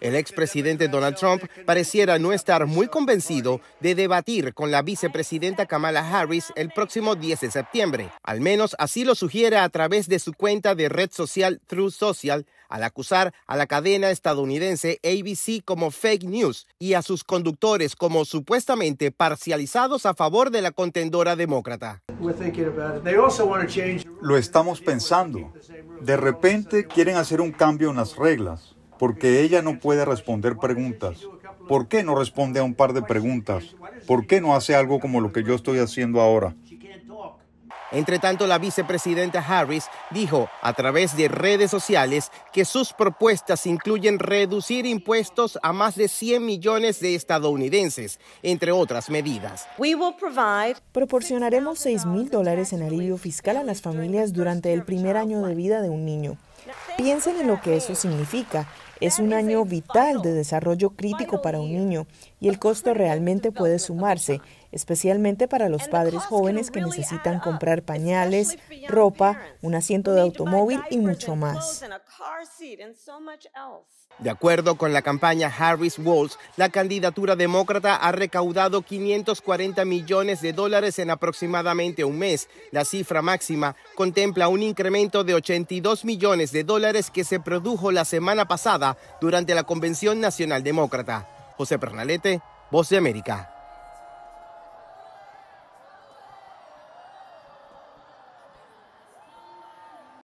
El expresidente Donald Trump pareciera no estar muy convencido de debatir con la vicepresidenta Kamala Harris el próximo 10 de septiembre. Al menos así lo sugiere a través de su cuenta de red social True Social, al acusar a la cadena estadounidense ABC como fake news y a sus conductores como supuestamente parcializados a favor de la contendora demócrata. Lo estamos pensando. De repente quieren hacer un cambio en las reglas porque ella no puede responder preguntas. ¿Por qué no responde a un par de preguntas? ¿Por qué no hace algo como lo que yo estoy haciendo ahora? Entre tanto, la vicepresidenta Harris dijo a través de redes sociales que sus propuestas incluyen reducir impuestos a más de 100 millones de estadounidenses, entre otras medidas. Proporcionaremos 6 mil dólares en alivio fiscal a las familias durante el primer año de vida de un niño. Piensen en lo que eso significa. Es un año vital de desarrollo crítico para un niño y el costo realmente puede sumarse, especialmente para los padres jóvenes que necesitan comprar pañales, ropa, un asiento de automóvil y mucho más. De acuerdo con la campaña Harris Walls, la candidatura demócrata ha recaudado 540 millones de dólares en aproximadamente un mes. La cifra máxima contempla un incremento de 82 millones de dólares que se produjo la semana pasada durante la Convención Nacional Demócrata. José Pernalete, Voz de América.